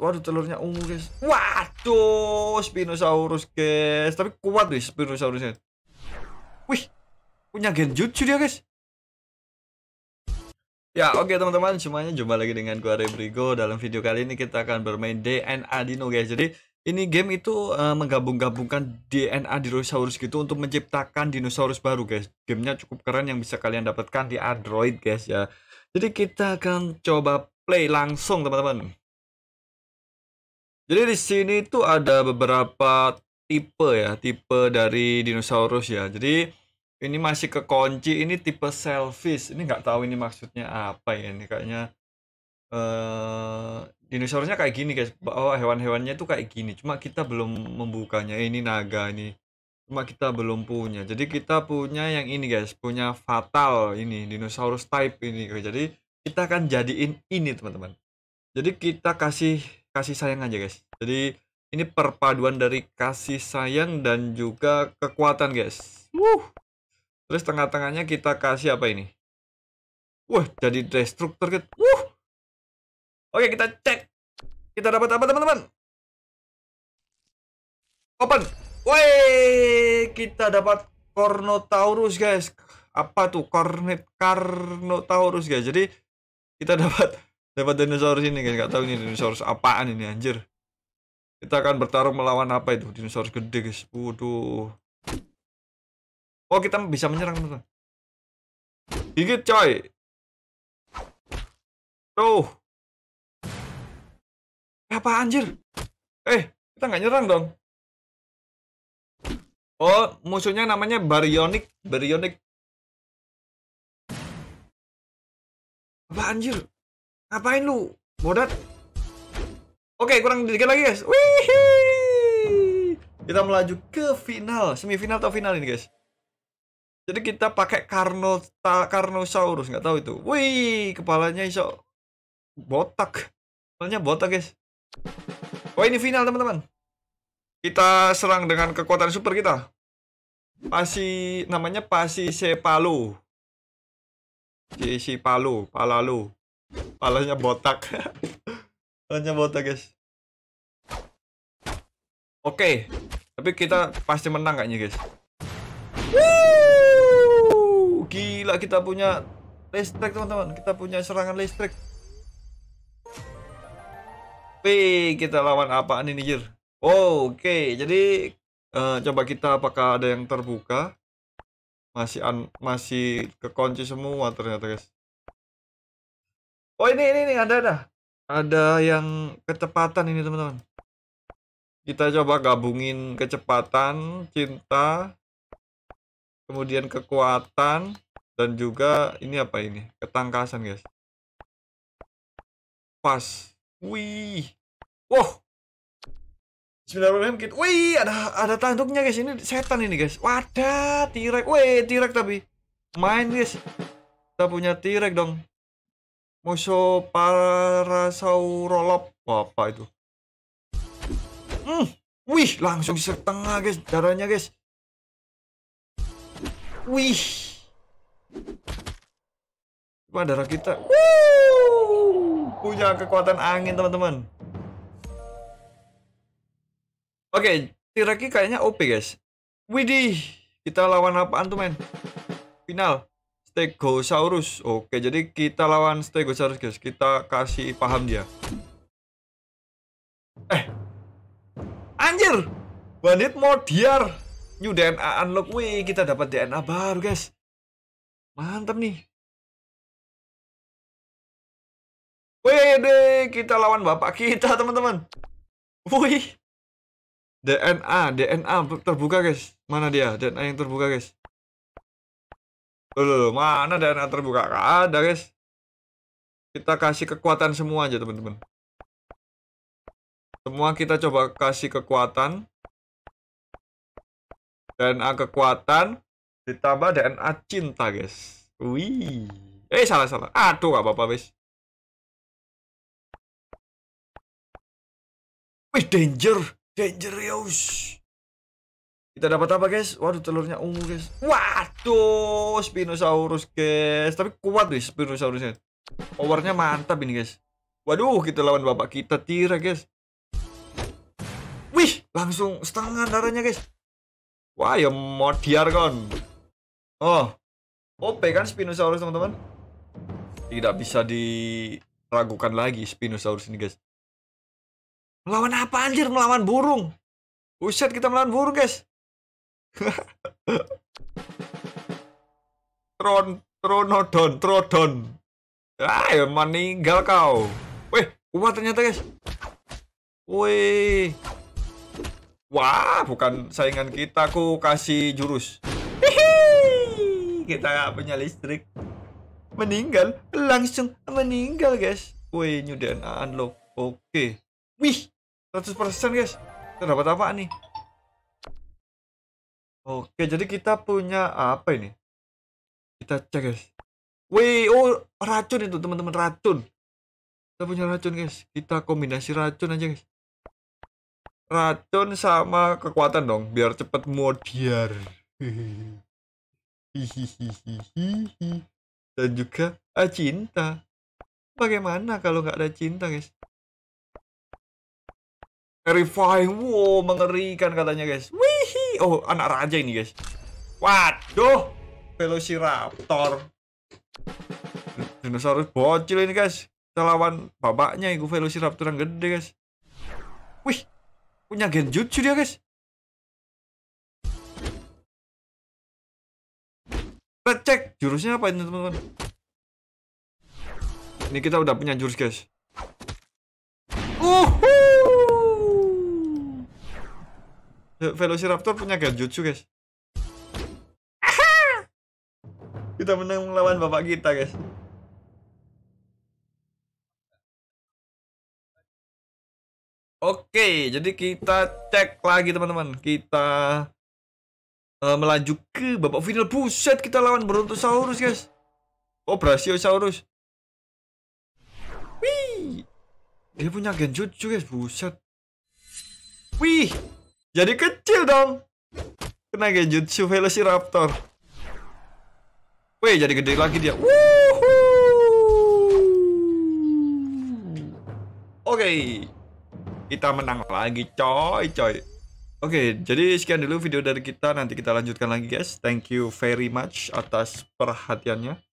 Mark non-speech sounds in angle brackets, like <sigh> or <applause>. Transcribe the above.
waduh telurnya ungu guys waduh spinosaurus guys tapi kuat wih spinosaurusnya wih punya genjutsu dia guys Ya oke okay, teman-teman semuanya jumpa lagi dengan gue Rebrigo Dalam video kali ini kita akan bermain DNA Dino guys Jadi ini game itu uh, menggabung-gabungkan DNA dinosaurus gitu Untuk menciptakan dinosaurus baru guys Gamenya cukup keren yang bisa kalian dapatkan di Android guys ya Jadi kita akan coba play langsung teman-teman jadi di sini tuh ada beberapa tipe ya, tipe dari dinosaurus ya. Jadi ini masih kekunci, ini tipe selfish. Ini nggak tahu ini maksudnya apa ya. Ini kayaknya uh, dinosaurusnya kayak gini guys. Bahwa oh, hewan-hewannya itu kayak gini. Cuma kita belum membukanya. Ini naga ini. Cuma kita belum punya. Jadi kita punya yang ini guys, punya fatal ini dinosaurus type ini. Jadi kita akan jadiin ini teman-teman. Jadi kita kasih kasih sayang aja guys jadi ini perpaduan dari kasih sayang dan juga kekuatan guys Wuh. terus tengah-tengahnya kita kasih apa ini wah jadi destruktor guys Wuh. oke kita cek kita dapat apa teman-teman open woi kita dapat Cornotaurus guys apa tuh Cornet Carnotaurus guys jadi kita <laughs> dapat Lewat dinosaurus ini guys, nggak tahu ini dinosaurus apaan ini anjir. Kita akan bertarung melawan apa itu? Dinosaurus gede guys. Waduh. Oh, kita bisa menyerang teman-teman. Gigit coy. Tuh. Eh, apa anjir? Eh, kita nggak nyerang dong. Oh, musuhnya namanya Baryonic, Baryonic. Apa anjir? Ngapain lu? Bodat. Oke, kurang dikit lagi, guys. Wih. Kita melaju ke final, semifinal atau final ini, guys. Jadi kita pakai Karno Karnosaurus, nggak tahu itu. Wih, kepalanya iso botak. Kepalanya botak, guys. Wah, oh, ini final, teman-teman. Kita serang dengan kekuatan super kita. Pasi namanya Pasi Sepalu, Si Palu, Palalu. Palanya botak. <laughs> Palanya botak, guys. Oke. Okay. Tapi kita pasti menang kayaknya, guys. Woo! Gila kita punya listrik, teman-teman. Kita punya serangan listrik. Wih, kita lawan apaan ini, Jir? Oh, Oke, okay. jadi uh, coba kita apakah ada yang terbuka? Masih an masih kekunci semua ternyata, guys. Oh ini ini ini ada ada ada yang kecepatan ini teman-teman. Kita coba gabungin kecepatan, cinta, kemudian kekuatan dan juga ini apa ini? Ketangkasan guys. Pas. Wih. Wow. Bismillahirrahmanirrahim. wih, ada ada tanduknya guys. Ini setan ini guys. Wadah, tirek. Wih, tirek tapi main guys. Kita punya tirek dong. Mosho para saurolop apa itu? Hmm, wih langsung setengah guys darahnya guys. Wih, apa darah kita. Punya kekuatan angin teman-teman. Oke, Tiraki kayaknya OP guys. Widih, kita lawan apaan tuh men? Final. Stegosaurus. Oke, jadi kita lawan Stegosaurus, guys. Kita kasih paham dia. Eh. Anjir. Bandit Modiar. New DNA unlock. Wih, kita dapat DNA baru, guys. Mantap nih. Wih, deh, kita lawan bapak kita, teman-teman. Wih. DNA, DNA terbuka, guys. Mana dia? DNA yang terbuka, guys. Loh, loh, mana dana terbuka? Gak ada, guys. Kita kasih kekuatan semua aja, teman-teman. Semua kita coba kasih kekuatan. DNA kekuatan. Ditambah DNA cinta, guys. Wih. Eh, salah-salah. Aduh, gak apa-apa, guys. Wih, danger. danger Dangerous. Ya, kita dapat apa guys? Waduh telurnya ungu guys Waduh Spinosaurus guys Tapi kuat guys Spinosaurusnya Powernya mantap ini guys Waduh kita lawan bapak kita Tira guys Wih langsung setengah darahnya guys Wah ya mau diarkan Oh OP kan Spinosaurus teman-teman Tidak bisa diragukan lagi Spinosaurus ini guys Melawan apa anjir? Melawan burung Buset kita melawan burung guys Tron Tronodon Trodon. Ah, ya meninggal kau. Wih, kuat ternyata, guys. Wih. Wah, bukan saingan kita. Aku kasih jurus. Hihi. Kita punya listrik. Meninggal. Langsung meninggal, guys. Wih, new DNA unlock. Oke. Wih, 100% guys. Kita dapat apa nih? Oke, jadi kita punya apa ini? Kita cek, guys. Wih, oh racun itu, teman-teman, racun. Kita punya racun, guys. Kita kombinasi racun aja, guys. Racun sama kekuatan dong, biar cepet modiar. <laughs> Dan juga ah, cinta. Bagaimana kalau nggak ada cinta, guys? Terrifying, wow, mengerikan katanya, guys. Wih. Oh, anak raja ini, guys. Waduh, Velociraptor. Dinosaurus bocil ini, guys. Kita lawan babaknya, itu Velociraptor yang gede, guys. Wih, punya genjutsu dia, guys. Kita cek jurusnya apa ini, teman-teman. Ini kita udah punya jurus, guys. Uhuh. Velociraptor punya genjutsu guys <laughs> Kita menang melawan bapak kita guys Oke, jadi kita cek lagi teman-teman Kita uh, melaju ke bapak final Buset, kita lawan Brontosaurus guys Oh, Brachiosaurus Wih Dia punya genjutsu guys, buset Wih jadi kecil dong. Kena Genjutsu Velociraptor. Weh, jadi gede lagi dia. Oke. Okay. Kita menang lagi, coy, coy. Oke, okay, jadi sekian dulu video dari kita. Nanti kita lanjutkan lagi, guys. Thank you very much atas perhatiannya.